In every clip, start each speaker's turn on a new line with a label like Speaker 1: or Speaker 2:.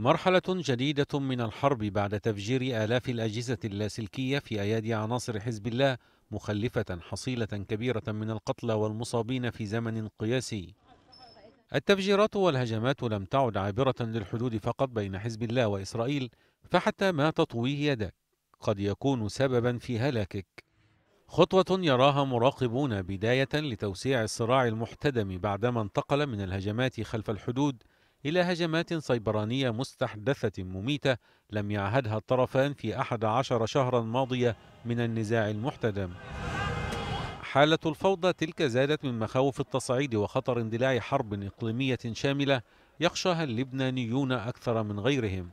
Speaker 1: مرحلة جديدة من الحرب بعد تفجير آلاف الأجهزة اللاسلكية في أيادي عناصر حزب الله مخلفة حصيلة كبيرة من القتلى والمصابين في زمن قياسي التفجيرات والهجمات لم تعد عابرة للحدود فقط بين حزب الله وإسرائيل فحتى ما تطويه يدك قد يكون سببا في هلاكك خطوة يراها مراقبون بداية لتوسيع الصراع المحتدم بعدما انتقل من الهجمات خلف الحدود إلى هجمات سيبرانية مستحدثة مميتة لم يعهدها الطرفان في أحد عشر شهرا ماضية من النزاع المحتدم حالة الفوضى تلك زادت من مخاوف التصعيد وخطر اندلاع حرب إقليمية شاملة يخشاها اللبنانيون أكثر من
Speaker 2: غيرهم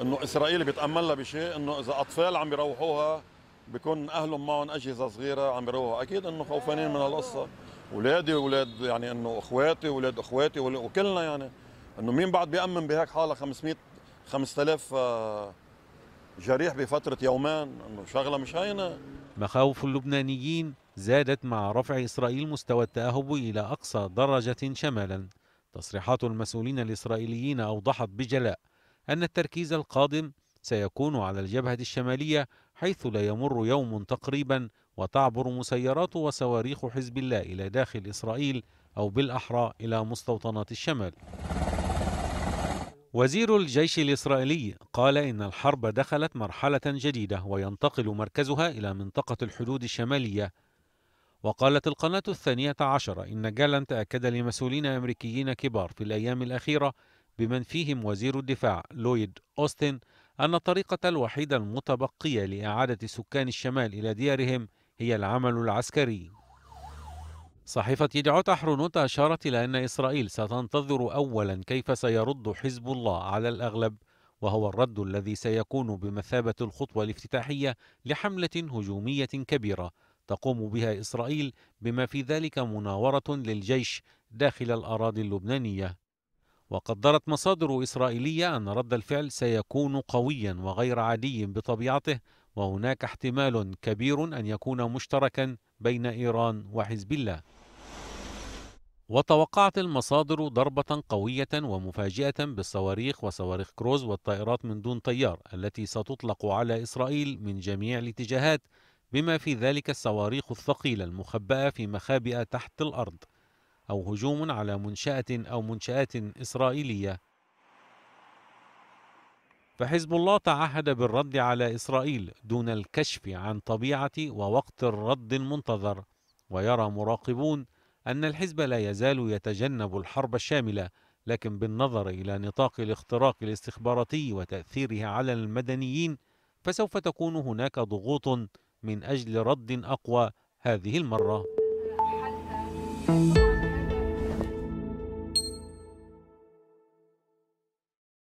Speaker 2: انه اسرائيل بيتامل بشيء انه اذا اطفال عم بيروحوها بكون اهلهم معهم اجهزه صغيره عم بيروحوا اكيد انه خوفانين من القصه اولادي واولاد يعني انه اخواتي واولاد اخواتي وكلنا يعني انه مين بعد بيامن بهيك حاله 500 5000 آه، جريح بفتره يومين انه شغله مش هينه
Speaker 1: مخاوف اللبنانيين زادت مع رفع اسرائيل مستوى التاهب الى اقصى درجه شمالا تصريحات المسؤولين الاسرائيليين اوضحت بجلاء ان التركيز القادم سيكون على الجبهه الشماليه حيث لا يمر يوم تقريبا وتعبر مسيرات وصواريخ حزب الله الى داخل اسرائيل او بالاحرى الى مستوطنات الشمال وزير الجيش الإسرائيلي قال إن الحرب دخلت مرحلة جديدة وينتقل مركزها إلى منطقة الحدود الشمالية وقالت القناة الثانية عشر إن جالنت أكد لمسؤولين أمريكيين كبار في الأيام الأخيرة بمن فيهم وزير الدفاع لويد أوستن أن الطريقة الوحيدة المتبقية لإعادة سكان الشمال إلى ديارهم هي العمل العسكري صحيفة يدعوت أحرونوت أشارت إلى أن إسرائيل ستنتظر أولا كيف سيرد حزب الله على الأغلب وهو الرد الذي سيكون بمثابة الخطوة الافتتاحية لحملة هجومية كبيرة تقوم بها إسرائيل بما في ذلك مناورة للجيش داخل الأراضي اللبنانية وقدرت مصادر إسرائيلية أن رد الفعل سيكون قويا وغير عادي بطبيعته وهناك احتمال كبير أن يكون مشتركا بين إيران وحزب الله وتوقعت المصادر ضربة قوية ومفاجئة بالصواريخ وصواريخ كروز والطائرات من دون طيار التي ستطلق على إسرائيل من جميع الاتجاهات بما في ذلك الصواريخ الثقيلة المخبأة في مخابئ تحت الأرض أو هجوم على منشأة أو منشآت إسرائيلية فحزب الله تعهد بالرد على إسرائيل دون الكشف عن طبيعة ووقت الرد المنتظر ويرى مراقبون أن الحزب لا يزال يتجنب الحرب الشاملة لكن بالنظر إلى نطاق الاختراق الاستخباراتي وتأثيره على المدنيين فسوف تكون هناك ضغوط من أجل رد أقوى هذه المرة.